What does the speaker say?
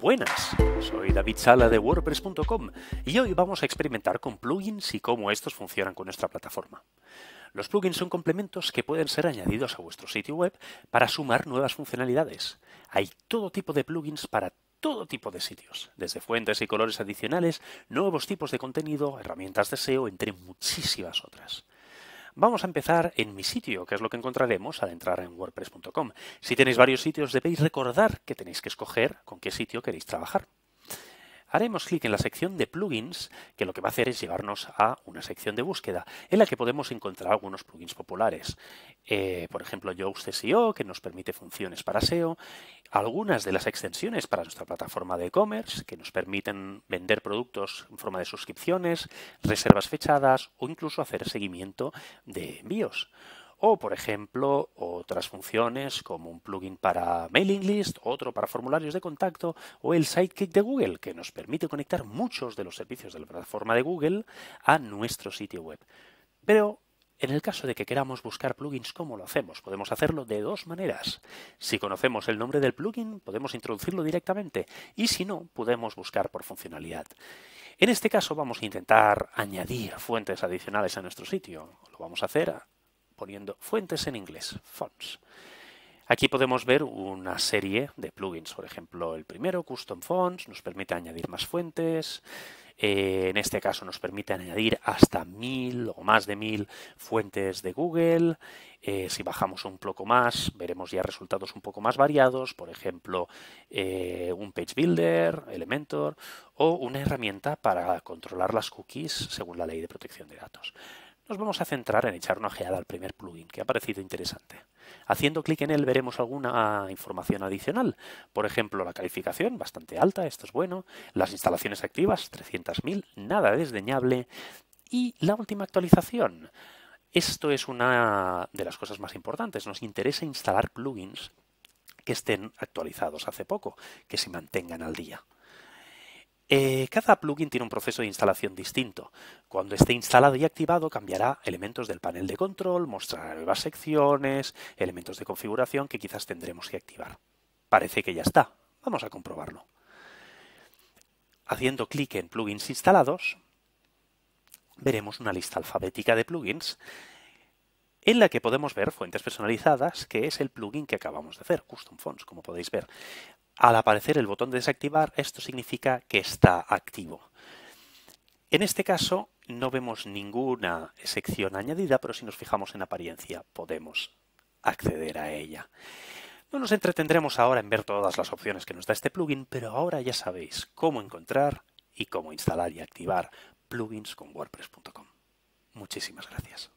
Buenas, soy David Sala de WordPress.com y hoy vamos a experimentar con plugins y cómo estos funcionan con nuestra plataforma. Los plugins son complementos que pueden ser añadidos a vuestro sitio web para sumar nuevas funcionalidades. Hay todo tipo de plugins para todo tipo de sitios, desde fuentes y colores adicionales, nuevos tipos de contenido, herramientas de SEO, entre muchísimas otras. Vamos a empezar en mi sitio, que es lo que encontraremos al entrar en wordpress.com. Si tenéis varios sitios, debéis recordar que tenéis que escoger con qué sitio queréis trabajar haremos clic en la sección de plugins, que lo que va a hacer es llevarnos a una sección de búsqueda en la que podemos encontrar algunos plugins populares. Eh, por ejemplo, Yoast SEO, que nos permite funciones para SEO, algunas de las extensiones para nuestra plataforma de e-commerce, que nos permiten vender productos en forma de suscripciones, reservas fechadas o incluso hacer seguimiento de envíos o, por ejemplo, otras funciones como un plugin para mailing list, otro para formularios de contacto o el Sidekick de Google, que nos permite conectar muchos de los servicios de la plataforma de Google a nuestro sitio web. Pero en el caso de que queramos buscar plugins, ¿cómo lo hacemos? Podemos hacerlo de dos maneras. Si conocemos el nombre del plugin, podemos introducirlo directamente y si no, podemos buscar por funcionalidad. En este caso vamos a intentar añadir fuentes adicionales a nuestro sitio. Lo vamos a hacer poniendo fuentes en inglés, fonts. Aquí podemos ver una serie de plugins, por ejemplo, el primero, Custom Fonts, nos permite añadir más fuentes, eh, en este caso nos permite añadir hasta mil o más de mil fuentes de Google. Eh, si bajamos un poco más, veremos ya resultados un poco más variados, por ejemplo, eh, un Page Builder, Elementor o una herramienta para controlar las cookies según la ley de protección de datos nos vamos a centrar en echar una ojeada al primer plugin, que ha parecido interesante. Haciendo clic en él veremos alguna información adicional, por ejemplo la calificación, bastante alta, esto es bueno, las instalaciones activas, 300.000, nada desdeñable, y la última actualización. Esto es una de las cosas más importantes, nos interesa instalar plugins que estén actualizados hace poco, que se mantengan al día. Eh, cada plugin tiene un proceso de instalación distinto. Cuando esté instalado y activado, cambiará elementos del panel de control, mostrará nuevas secciones, elementos de configuración que quizás tendremos que activar. Parece que ya está. Vamos a comprobarlo. Haciendo clic en Plugins instalados, veremos una lista alfabética de plugins en la que podemos ver fuentes personalizadas, que es el plugin que acabamos de hacer, Custom Fonts, como podéis ver. Al aparecer el botón de desactivar, esto significa que está activo. En este caso no vemos ninguna sección añadida, pero si nos fijamos en apariencia podemos acceder a ella. No nos entretendremos ahora en ver todas las opciones que nos da este plugin, pero ahora ya sabéis cómo encontrar y cómo instalar y activar plugins con WordPress.com. Muchísimas gracias.